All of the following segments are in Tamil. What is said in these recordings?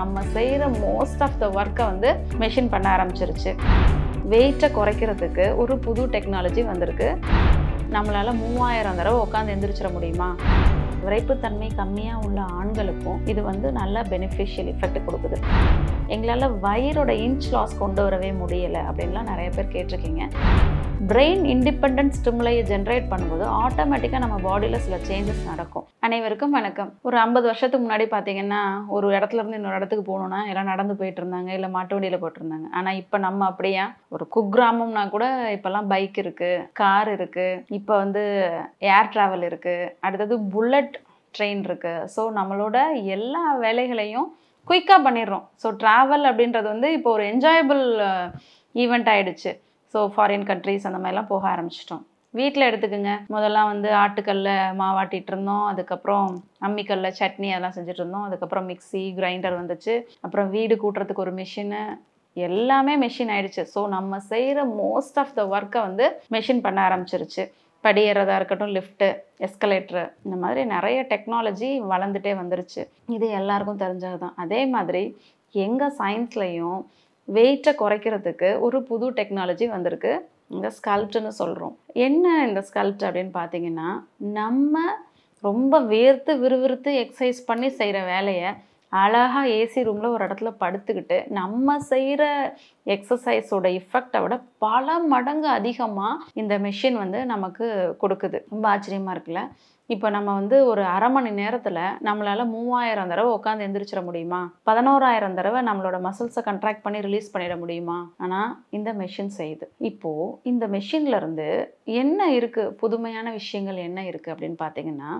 நம்ம செய்கிற மோஸ்ட் ஆஃப் த ஒர்க்கை வந்து மெஷின் பண்ண ஆரம்பிச்சிருச்சு வெயிட்டை குறைக்கிறதுக்கு ஒரு புது டெக்னாலஜி வந்திருக்கு நம்மளால் மூவாயிரம் தடவை உட்காந்து எந்திரிச்சிட முடியுமா விரைப்புத்தன்மை கம்மியாக உள்ள ஆண்களுக்கும் இது வந்து நல்ல பெனிஃபிஷியல் எஃபெக்ட் கொடுக்குது எங்களால் வயிறோட இன்ச் லாஸ் கொண்டு வரவே முடியலை அப்படின்லாம் நிறைய பேர் கேட்டிருக்கீங்க பிரெயின் இண்டிபெண்ட் ஸ்டிமுலையை ஜென்ரேட் பண்ணும்போது ஆட்டோமேட்டிக்காக நம்ம பாடியில் சில சேஞ்சஸ் நடக்கும் அனைவருக்கும் வணக்கம் ஒரு ஐம்பது வருஷத்துக்கு முன்னாடி பார்த்தீங்கன்னா ஒரு இடத்துல இருந்து இன்னொரு இடத்துக்கு போகணுன்னா எல்லாம் நடந்து போயிட்டு இருந்தாங்க இல்லை மாட்டு வண்டியில் போட்டிருந்தாங்க ஆனால் இப்போ நம்ம அப்படியா ஒரு குக்கிராமம்னா கூட இப்போல்லாம் பைக் இருக்குது கார் இருக்குது இப்போ வந்து ஏர் ட்ராவல் இருக்குது அடுத்தது புல்லட் ட்ரெயின் இருக்குது ஸோ நம்மளோட எல்லா வேலைகளையும் குயிக்காக பண்ணிடுறோம் ஸோ ட்ராவல் அப்படின்றது வந்து இப்போ ஒரு என்ஜாயபிள் ஈவெண்ட் ஆகிடுச்சு ஸோ ஃபாரின் கண்ட்ரிஸ் அந்த மாதிரிலாம் போக ஆரம்பிச்சிட்டோம் வீட்டில் எடுத்துக்கோங்க முதல்லாம் வந்து ஆட்டுக்கல்ல மாவாட்டிகிட்டு இருந்தோம் அதுக்கப்புறம் அம்மிக்கல்ல சட்னி அதெல்லாம் செஞ்சுட்டு இருந்தோம் அதுக்கப்புறம் மிக்சி கிரைண்டர் வந்துச்சு அப்புறம் வீடு கூட்டுறதுக்கு ஒரு மிஷினு எல்லாமே மிஷின் ஆயிடுச்சு ஸோ நம்ம செய்கிற மோஸ்ட் ஆஃப் த ஒர்க்கை வந்து மிஷின் பண்ண ஆரம்பிச்சிருச்சு படியேறதா இருக்கட்டும் லிஃப்ட்டு எஸ்கலேட்ரு இந்த மாதிரி நிறைய டெக்னாலஜி வளர்ந்துட்டே வந்துருச்சு இது எல்லாருக்கும் தெரிஞ்சது தான் அதே மாதிரி எங்கள் சயின்ஸ்லேயும் வெயிட்டை குறைக்கிறதுக்கு ஒரு புது டெக்னாலஜி வந்திருக்கு இந்த ஸ்கல்ப்ட்னு சொல்கிறோம் என்ன இந்த ஸ்கல்ப்ட் அப்படின்னு பார்த்தீங்கன்னா நம்ம ரொம்ப வேர்த்து விறுவிறுத்து எக்ஸசைஸ் பண்ணி செய்கிற வேலையை அழகாக ஏசி ரூமில் ஒரு இடத்துல படுத்துக்கிட்டு நம்ம செய்கிற எக்ஸசைஸோட இஃபெக்டை விட பல மடங்கு அதிகமாக இந்த மிஷின் வந்து நமக்கு கொடுக்குது ரொம்ப ஆச்சரியமாக இருக்குல்ல இப்போ நம்ம வந்து ஒரு அரை மணி நேரத்தில் நம்மளால் மூவாயிரம் தடவை உட்காந்து எந்திரிச்சிட முடியுமா பதினோராயிரம் தடவை நம்மளோட மசில்ஸை கண்ட்ராக்ட் பண்ணி ரிலீஸ் பண்ணிட முடியுமா ஆனால் இந்த மெஷின் செய்யுது இப்போது இந்த மெஷின்லேருந்து என்ன இருக்குது புதுமையான விஷயங்கள் என்ன இருக்குது அப்படின்னு பார்த்தீங்கன்னா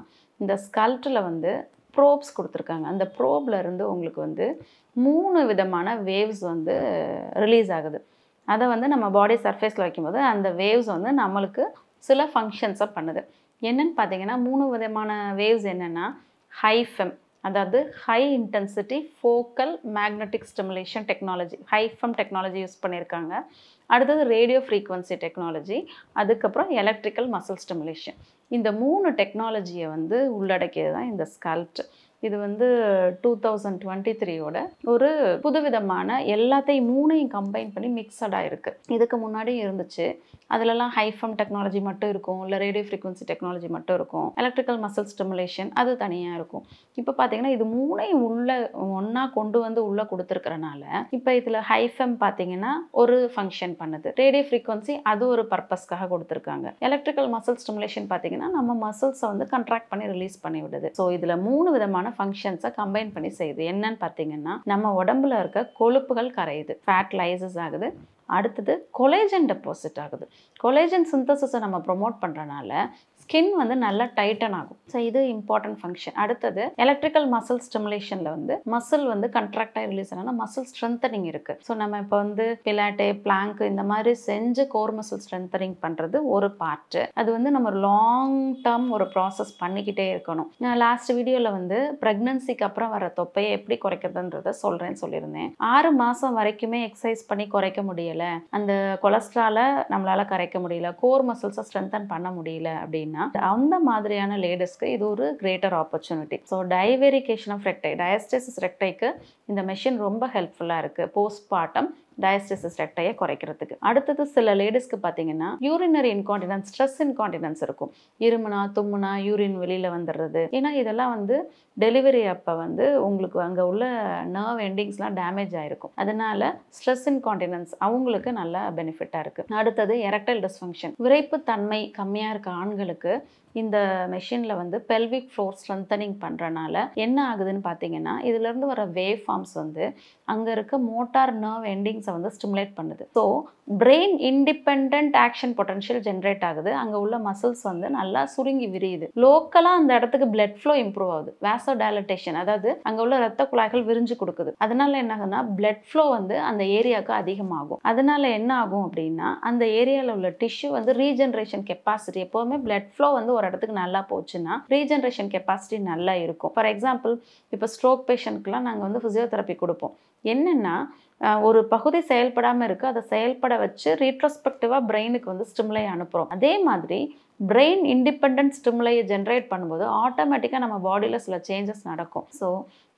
இந்த ஸ்கல்ட்டில் வந்து ப்ரோப்ஸ் கொடுத்துருக்காங்க அந்த ப்ரோப்பில் இருந்து உங்களுக்கு வந்து மூணு விதமான வேவ்ஸ் வந்து ரிலீஸ் ஆகுது அதை வந்து நம்ம பாடி சர்ஃபேஸில் வைக்கும்போது அந்த வேவ்ஸ் வந்து நம்மளுக்கு சில ஃபங்க்ஷன்ஸை பண்ணுது என்னென்னு பார்த்தீங்கன்னா மூணு விதமான வேவ்ஸ் என்னென்னா ஹைஃபெம் அதாவது high intensity focal magnetic stimulation technology HIFEM technology use பண்ணியிருக்காங்க அடுத்தது ரேடியோ ஃப்ரீக்குவன்சி டெக்னாலஜி அதுக்கப்புறம் எலக்ட்ரிக்கல் மசில் ஸ்டிமுலேஷன் இந்த மூணு டெக்னாலஜியை வந்து உள்ளடக்கியது தான் இந்த ஸ்கல்ட் இது வந்து டூ தௌசண்ட் டுவெண்ட்டி த்ரீயோட ஒரு புதுவிதமான எல்லாத்தையும் மூணையும் கம்பைன் பண்ணி மிக்சடாக இருக்குது இதுக்கு முன்னாடி இருந்துச்சு அதிலலாம் ஹைஃபம் டெக்னாலஜி மட்டும் இருக்கும் இல்லை ரேடியோ ஃப்ரீக்வன்சி டெக்னாலஜி மட்டும் இருக்கும் எலக்ட்ரிக்கல் மசில் ஸ்டிமுலேஷன் அது தனியாக இருக்கும் இப்போ பார்த்தீங்கன்னா இது மூணையும் உள்ளே ஒன்றா கொண்டு வந்து உள்ளே கொடுத்துருக்கறனால இப்போ இதில் ஹைஃபம் பார்த்தீங்கன்னா ஒரு ஃபங்க்ஷன் பண்ணுது ரேடியோ ஃப்ரீக்வன்சி அது ஒரு பர்பஸ்க்காக கொடுத்துருக்காங்க எலக்ட்ரிக்கல் மசில் ஸ்டிமுலேஷன் பார்த்தீங்கன்னா நம்ம மசில்ஸை வந்து கண்ட்ராக்ட் பண்ணி ரிலீஸ் பண்ணி விடுது ஸோ இதில் மூணு விதமான விதமான ஃபங்க்ஷன்ஸை கம்பைன் பண்ணி செய்யுது என்னன்னு பார்த்தீங்கன்னா நம்ம உடம்புல இருக்க கொழுப்புகள் கரையுது ஃபேட் லைசஸ் ஆகுது அடுத்தது கொலேஜன் டெபாசிட் ஆகுது கொலேஜன் சிந்தசிஸை நம்ம ப்ரொமோட் பண்ணுறனால ஸ்கின் வந்து நல்லா டைட்டன் ஆகும் ஸோ இது இம்பார்ட்டன்ட் ஃபங்க்ஷன் அடுத்தது எலக்ட்ரிக்கல் மசில் ஸ்டிமுலேஷனில் வந்து மசில் வந்து கண்ட்ராக்டாக ரிலீஸ் ஆனால் மசில் ஸ்ட்ரென்தனிங் இருக்குது ஸோ நம்ம இப்போ வந்து பிலாட்டே பிளாங்க் இந்த மாதிரி செஞ்சு கோர் மசில் ஸ்ட்ரென்தனிங் பண்ணுறது ஒரு பார்ட்டு அது வந்து நம்ம லாங் டேர்ம் ஒரு ப்ராசஸ் பண்ணிக்கிட்டே இருக்கணும் நான் லாஸ்ட் வீடியோவில் வந்து ப்ரெக்னன்சிக்கு அப்புறம் வர தொப்பையை எப்படி குறைக்கிறதுன்றத சொல்கிறேன்னு சொல்லியிருந்தேன் ஆறு மாதம் வரைக்குமே எக்ஸசைஸ் பண்ணி குறைக்க முடியலை முடியல அந்த கொலஸ்ட்ராலை நம்மளால் கரைக்க முடியல கோர் மசில்ஸை ஸ்ட்ரென்தன் பண்ண முடியல அப்படின்னா அந்த மாதிரியான லேடிஸ்க்கு இது ஒரு greater opportunity so divarication of recti diastasis ரெக்டைக்கு இந்த மெஷின் ரொம்ப ஹெல்ப்ஃபுல்லாக இருக்குது போஸ்ட் பார்ட்டம் டயஸ்டிசிஸ் ரெக்டையை குறைக்கிறதுக்கு அடுத்தது சில லேடிஸ்க்கு பார்த்தீங்கன்னா யூரினரி இன்கான்டினன்ஸ் ஸ்ட்ரெஸ் இன்கான்டினன்ஸ் இருக்கும் இருமுனா தும்முனா யூரின் வெளியில் வந்துடுறது ஏன்னா இதெல்லாம் வந்து டெலிவரி அப்போ வந்து உங்களுக்கு அங்கே உள்ள நர்வ் எண்டிங்ஸ்லாம் டேமேஜ் ஆகிருக்கும் அதனால் ஸ்ட்ரெஸ் இன்கான்டினன்ஸ் அவங்களுக்கு நல்லா பெனிஃபிட்டாக இருக்குது அடுத்தது எரக்டல் டிஸ்ஃபங்க்ஷன் விரைப்பு தன்மை கம்மியாக இருக்க ஆண்களுக்கு இந்த மெஷினில் வந்து பெல்விக் ஃப்ளோர் ஸ்ட்ரென்தனிங் பண்ணுறனால என்ன ஆகுதுன்னு பார்த்தீங்கன்னா இதுலேருந்து வர வேவ் ஃபார்ம்ஸ் வந்து அங்கே இருக்க மோட்டார் நர்வ் எண்டிங்ஸை வந்து ஸ்டிமுலேட் பண்ணுது so brain independent action potential generate ஆகுது அங்கே உள்ள மசில்ஸ் வந்து நல்லா சுருங்கி விரியுது லோக்கலாக அந்த இடத்துக்கு பிளட் ஃப்ளோ இம்ப்ரூவ் ஆகுது வேசோ டயலட்டேஷன் அதாவது அங்கே உள்ள ரத்த குழாய்கள் விரிஞ்சு கொடுக்குது அதனால என்ன ஆகுதுன்னா பிளட் ஃப்ளோ வந்து அந்த ஏரியாவுக்கு அதிகமாகும் அதனால என்ன ஆகும் அப்படின்னா அந்த ஏரியாவில் உள்ள டிஷ்யூ வந்து ரீஜென்ரேஷன் கெப்பாசிட்டி எப்போவுமே பிளட் ஃப்ளோ வந்து ஒரு இடத்துக்கு நல்லா போச்சுன்னா ரீஜென்ரேஷன் கெப்பாசிட்டி நல்லா இருக்கும் ஃபார் எக்ஸாம்பிள் இப்போ ஸ்ட்ரோக் பேஷண்ட்க்குலாம் நாங்கள் வந்து ஃபிசியோதெரப்பி கொடுப்போம் என்னென்னா ஒரு பகுதி செயல்படாமல் இருக்குது அதை செயல்பட வச்சு ரீட்ரஸ்பெக்டிவாக பிரெயினுக்கு வந்து ஸ்டிம்லை அனுப்புகிறோம் அதே மாதிரி பிரெயின் இண்டிபெண்ட் ஸ்டிமுலையை ஜென்ரேட் பண்ணும்போது ஆட்டோமேட்டிக்காக நம்ம பாடியில் சில சேஞ்சஸ் நடக்கும் ஸோ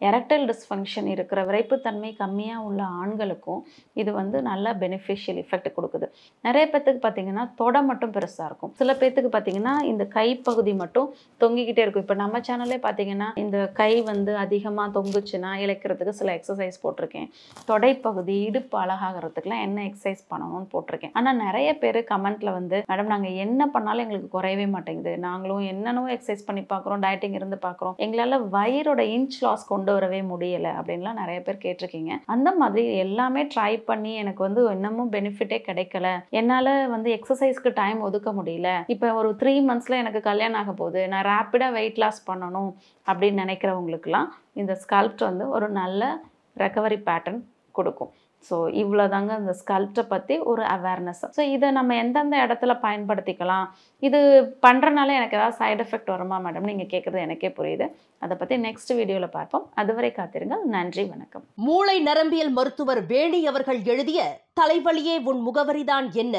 எரக்டைல் டிஸ்ஃபங்க்ஷன் இருக்கிற விரைப்புத்தன்மை கம்மியாக உள்ள ஆண்களுக்கும் இது வந்து நல்லா பெனிஃபிஷியல் எஃபெக்ட் கொடுக்குது நிறைய பேர்த்துக்கு பார்த்தீங்கன்னா தொடை மட்டும் பெருசாக இருக்கும் சில பேர்த்துக்கு பார்த்தீங்கன்னா இந்த கைப்பகுதி மட்டும் தொங்கிக்கிட்டே இருக்கும் இப்போ நம்ம சேனல்லே பார்த்தீங்கன்னா இந்த கை வந்து அதிகமாக தொங்குச்சுன்னா இழைக்கிறதுக்கு சில எக்ஸசைஸ் போட்டிருக்கேன் தொடைப்பகுதி இடுப்பு அழகாகிறதுக்குலாம் என்ன எக்ஸசைஸ் பண்ணணும்னு போட்டிருக்கேன் ஆனால் நிறைய பேர் கமெண்ட்டில் வந்து மேடம் நாங்கள் என்ன பண்ணாலும் எங்களுக்கு குறையவே மாட்டேங்குது நாங்களும் என்னென்னவோ எக்ஸசைஸ் பண்ணி பார்க்குறோம் டயட்டிங் இருந்து பார்க்குறோம் எங்களால் வயிறோட இன்ச் லாஸ் கொண்டு வரவே முடியலை அப்படின்லாம் நிறைய பேர் கேட்டிருக்கீங்க அந்த மாதிரி எல்லாமே ட்ரை பண்ணி எனக்கு வந்து இன்னமும் பெனிஃபிட்டே கிடைக்கல என்னால் வந்து எக்ஸசைஸ்க்கு டைம் ஒதுக்க முடியல இப்போ ஒரு த்ரீ மந்த்ஸில் எனக்கு கல்யாணம் ஆக போகுது நான் ரேப்பிடாக வெயிட் லாஸ் பண்ணணும் அப்படின்னு நினைக்கிறவங்களுக்குலாம் இந்த ஸ்கல்ப்ட் வந்து ஒரு நல்ல ரெக்கவரி பேட்டர்ன் கொடுக்கும் ஸோ இவ்வளோ தாங்க இந்த ஸ்கல்ப்டை பற்றி ஒரு அவேர்னஸ் ஸோ இதை நம்ம எந்தெந்த இடத்துல பயன்படுத்திக்கலாம் இது பண்ணுறனால எனக்கு ஏதாவது சைட் எஃபெக்ட் வருமா மேடம் நீங்கள் கேட்குறது எனக்கே புரியுது அதை பற்றி நெக்ஸ்ட் வீடியோவில் பார்ப்போம் அதுவரை காத்திருங்க நன்றி வணக்கம் மூளை நரம்பியல் மருத்துவர் வேணி அவர்கள் எழுதிய தலைவலியே உன் முகவரிதான் என்ன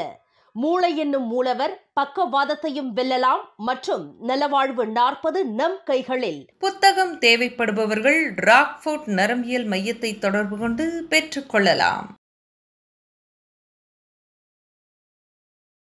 மூளை என்னும் மூலவர் பக்கவாதத்தையும் வெல்லலாம் மற்றும் நலவாழ்வு நாற்பது நம் கைகளில் புத்தகம் தேவைப்படுபவர்கள் ராக்ஃபோர்ட் நரம்பியல் மையத்தை தொடர்பு கொண்டு பெற்றுக்கொள்ளலாம்